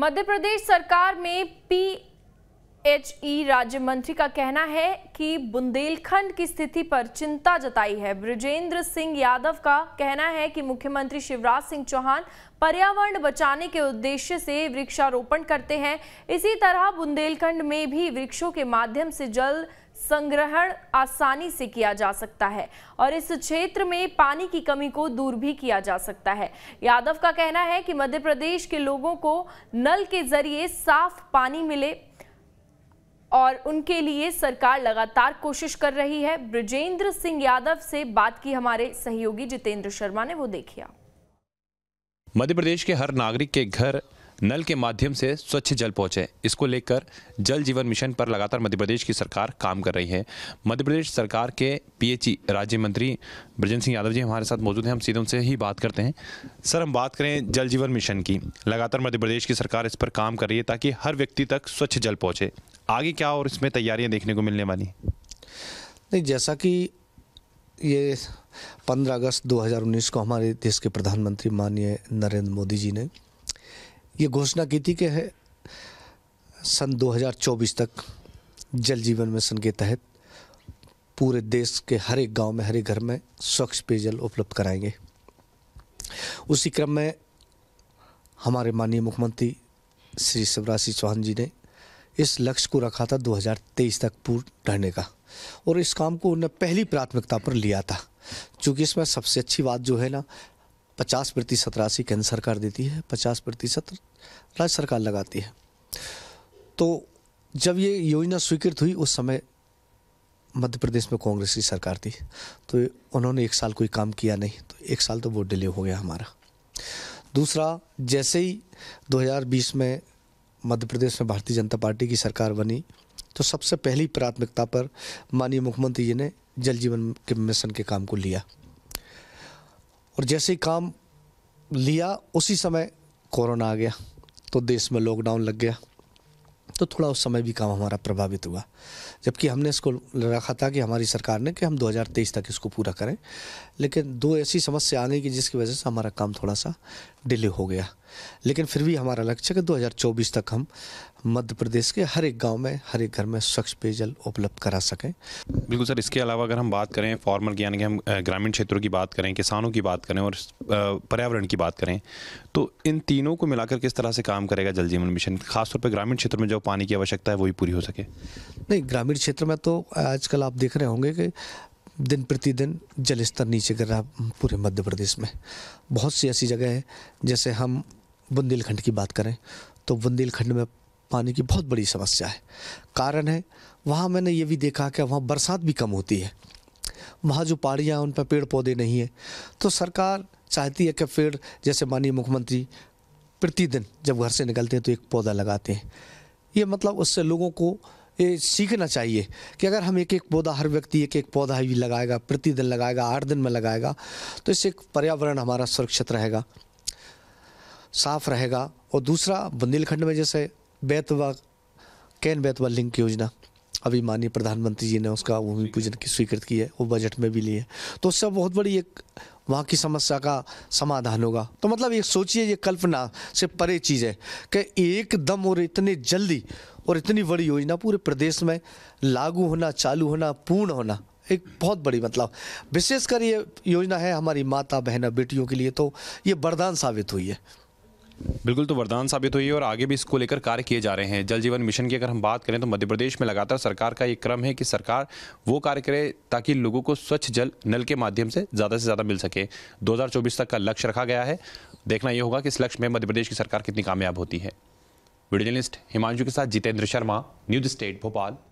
मध्य प्रदेश सरकार में P H E राज्य मंत्री का कहना है कि बुंदेलखंड की स्थिति पर चिंता जताई है ब्रजेंद्र सिंह यादव का कहना है कि मुख्यमंत्री शिवराज सिंह चौहान पर्यावरण बचाने के उद्देश्य से वृक्षारोपण करते हैं इसी तरह बुंदेलखंड में भी वृक्षों के माध्यम से जल संग्रहण आसानी से किया जा सकता है और इस क्षेत्र में पानी की कमी को दूर भी किया जा सकता है यादव का कहना है कि मध्य प्रदेश के लोगों को नल के जरिए साफ पानी मिले और उनके लिए सरकार लगातार कोशिश कर रही है ब्रजेंद्र सिंह यादव से बात की हमारे सहयोगी जितेंद्र शर्मा ने वो देखिया मध्य प्रदेश के हर नागरिक के घर नल के माध्यम से स्वच्छ जल पहुँचे इसको लेकर जल जीवन मिशन पर लगातार मध्य प्रदेश की सरकार काम कर रही है मध्य प्रदेश सरकार के पीएचई राज्य मंत्री ब्रजेंद्र सिंह यादव जी हमारे साथ मौजूद हैं हम सीधे उनसे ही बात करते हैं सर हम बात करें जल जीवन मिशन की लगातार मध्य प्रदेश की सरकार इस पर काम कर रही है ताकि हर व्यक्ति तक स्वच्छ जल पहुँचे आगे क्या और इसमें तैयारियाँ देखने को मिलने वाली नहीं जैसा कि ये 15 अगस्त 2019 को हमारे देश के प्रधानमंत्री माननीय नरेंद्र मोदी जी ने ये घोषणा की थी कि सन 2024 तक जल जीवन मिशन के तहत पूरे देश के हर एक गांव में हर एक घर में स्वच्छ पेयजल उपलब्ध कराएंगे उसी क्रम में हमारे माननीय मुख्यमंत्री श्री शिवराज सिंह चौहान जी ने इस लक्ष्य को रखा था 2023 तक पूर्ण रहने का और इस काम को उन्हें पहली प्राथमिकता पर लिया था क्योंकि इसमें सबसे अच्छी बात जो है ना पचास प्रतिशत राशि केंद्र सरकार देती है पचास प्रतिशत राज्य सरकार लगाती है तो जब ये योजना स्वीकृत हुई उस समय मध्य प्रदेश में कांग्रेस की सरकार थी तो उन्होंने एक साल कोई काम किया नहीं तो एक साल तो वोट डिले हो गया हमारा दूसरा जैसे ही 2020 में मध्य प्रदेश में भारतीय जनता पार्टी की सरकार बनी तो सबसे पहली प्राथमिकता पर माननीय मुख्यमंत्री जी ने जल जीवन के मिशन के काम को लिया और जैसे ही काम लिया उसी समय कोरोना आ गया तो देश में लॉकडाउन लग गया तो थोड़ा उस समय भी काम हमारा प्रभावित हुआ जबकि हमने इसको रखा था कि हमारी सरकार ने कि हम 2023 तक इसको पूरा करें लेकिन दो ऐसी समस्या आ गई कि जिसकी वजह से हमारा काम थोड़ा सा डिले हो गया लेकिन फिर भी हमारा लक्ष्य है कि 2024 तक हम मध्य प्रदेश के हर एक गांव में हर एक घर में स्वच्छ पेयजल उपलब्ध करा सकें बिल्कुल सर इसके अलावा अगर हम बात करें फॉर्मल यानी कि हम ग्रामीण क्षेत्रों की बात करें किसानों की बात करें और पर्यावरण की बात करें तो इन तीनों को मिलाकर किस तरह से काम करेगा जल जीवन मिशन खासतौर पर ग्रामीण क्षेत्र में जो पानी की आवश्यकता है वही पूरी हो सके नहीं ग्रामीण क्षेत्र में तो आजकल आप देख रहे होंगे कि दिन प्रतिदिन जल स्तर नीचे गिर रहा पूरे मध्य प्रदेश में बहुत सी ऐसी जगह है जैसे हम बुंदेलखंड की बात करें तो बुंदेलखंड में पानी की बहुत बड़ी समस्या है कारण है वहाँ मैंने ये भी देखा कि वहाँ बरसात भी कम होती है वहाँ जो पहाड़ियाँ उन पर पेड़ पौधे नहीं हैं तो सरकार चाहती है कि पेड़ जैसे माननीय मुख्यमंत्री प्रतिदिन जब घर से निकलते हैं तो एक पौधा लगाते हैं ये मतलब उससे लोगों को ये सीखना चाहिए कि अगर हम एक एक पौधा हर व्यक्ति एक एक पौधा ही लगाएगा प्रतिदिन लगाएगा आठ दिन में लगाएगा तो इससे पर्यावरण हमारा सुरक्षित रहेगा साफ रहेगा और दूसरा बुंदेलखंड में जैसे बैतवा कैन बैतवा लिंक योजना अभी माननीय प्रधानमंत्री जी ने उसका भूमि पूजन की स्वीकृत की है वो बजट में भी लिए तो उससे बहुत बड़ी एक वहाँ की समस्या का समाधान होगा तो मतलब ये सोचिए ये कल्पना से परे चीज़ है कि एकदम और इतने जल्दी और इतनी बड़ी योजना पूरे प्रदेश में लागू होना चालू होना पूर्ण होना एक बहुत बड़ी मतलब विशेषकर ये योजना है हमारी माता बहन बेटियों के लिए तो ये वरदान साबित हुई है बिल्कुल तो वरदान साबित हुई है और आगे भी इसको लेकर कार्य किए जा रहे हैं जल जीवन मिशन की अगर हम बात करें तो मध्य प्रदेश में लगातार सरकार का ये क्रम है कि सरकार वो कार्य करे ताकि लोगों को स्वच्छ जल नल के माध्यम से ज़्यादा से ज़्यादा मिल सके 2024 तक का लक्ष्य रखा गया है देखना ये होगा कि इस लक्ष्य में मध्य प्रदेश की सरकार कितनी कामयाब होती है वीडियो जर्नलिस्ट हिमांशु के साथ जितेंद्र शर्मा न्यूज स्टेट भोपाल